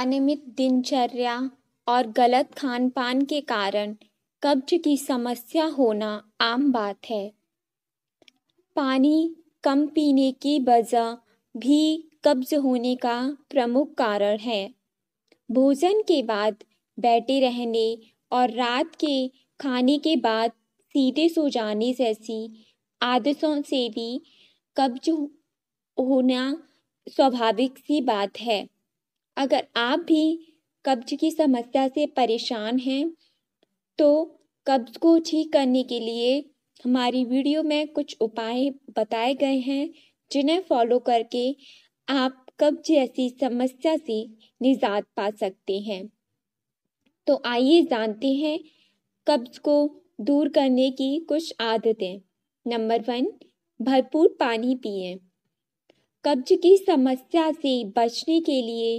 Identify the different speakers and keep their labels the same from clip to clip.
Speaker 1: अनियमित दिनचर्या और गलत खान पान के कारण कब्ज की समस्या होना आम बात है पानी कम पीने की वजह भी कब्ज होने का प्रमुख कारण है भोजन के बाद बैठे रहने और रात के खाने के बाद सीधे सो जाने जैसी आदतों से भी कब्ज होना स्वाभाविक सी बात है अगर आप भी कब्ज की समस्या से परेशान हैं तो कब्ज को ठीक करने के लिए हमारी वीडियो में कुछ उपाय बताए गए हैं जिन्हें फॉलो करके आप कब्ज जैसी समस्या से निजात पा सकते हैं तो आइए जानते हैं कब्ज को दूर करने की कुछ आदतें नंबर वन भरपूर पानी पिए कब्ज की समस्या से बचने के लिए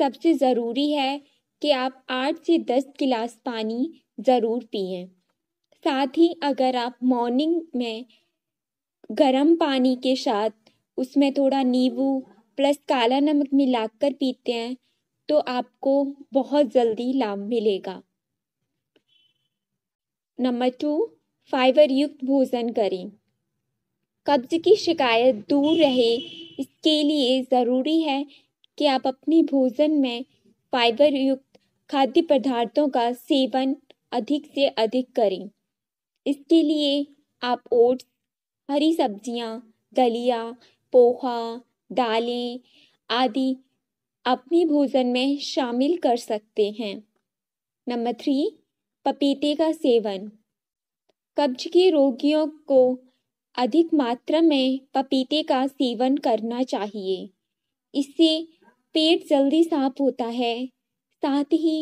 Speaker 1: सबसे ज़रूरी है कि आप आठ से दस गिलास पानी ज़रूर पिए साथ ही अगर आप मॉर्निंग में गर्म पानी के साथ उसमें थोड़ा नींबू प्लस काला नमक मिलाकर पीते हैं तो आपको बहुत जल्दी लाभ मिलेगा नंबर टू फाइबर युक्त भोजन करें कब्ज की शिकायत दूर रहे इसके लिए ज़रूरी है कि आप अपने भोजन में फाइबर युक्त खाद्य पदार्थों का सेवन अधिक से अधिक करें इसके लिए आप ओट्स हरी सब्जियां, दलिया पोहा दालें आदि अपने भोजन में शामिल कर सकते हैं नंबर थ्री पपीते का सेवन कब्ज के रोगियों को अधिक मात्रा में पपीते का सेवन करना चाहिए इससे पेट जल्दी साफ होता है साथ ही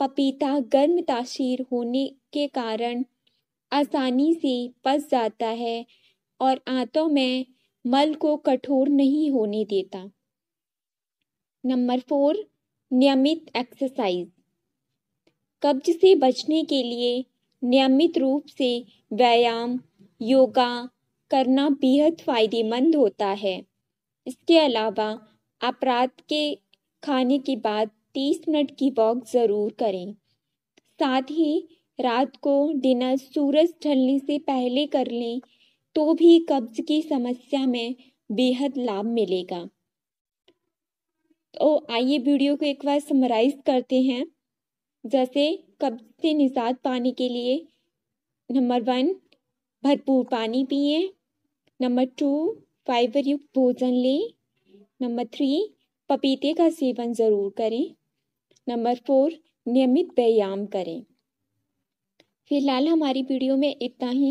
Speaker 1: पपीता गर्म ताशीर होने के कारण आसानी से पस जाता है और आंतों में मल को कठोर नहीं होने देता नंबर फोर नियमित एक्सरसाइज कब्ज से बचने के लिए नियमित रूप से व्यायाम योगा करना बेहद फायदेमंद होता है इसके अलावा आप रात के खाने के बाद तीस मिनट की वॉक ज़रूर करें साथ ही रात को डिनर सूरज ढलने से पहले कर लें तो भी कब्ज की समस्या में बेहद लाभ मिलेगा तो आइए वीडियो को एक बार समराइज करते हैं जैसे कब्ज से निजात पाने के लिए नंबर वन भरपूर पानी पिए नंबर टू फाइबर युक्त भोजन लें नंबर थ्री पपीते का सेवन ज़रूर करें नंबर फोर नियमित व्यायाम करें फिलहाल हमारी वीडियो में इतना ही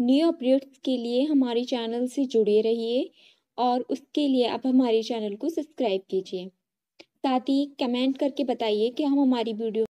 Speaker 1: न्यू अपडेट्स के लिए हमारे चैनल से जुड़े रहिए और उसके लिए आप हमारे चैनल को सब्सक्राइब कीजिए साथ ही कमेंट करके बताइए कि हम हमारी वीडियो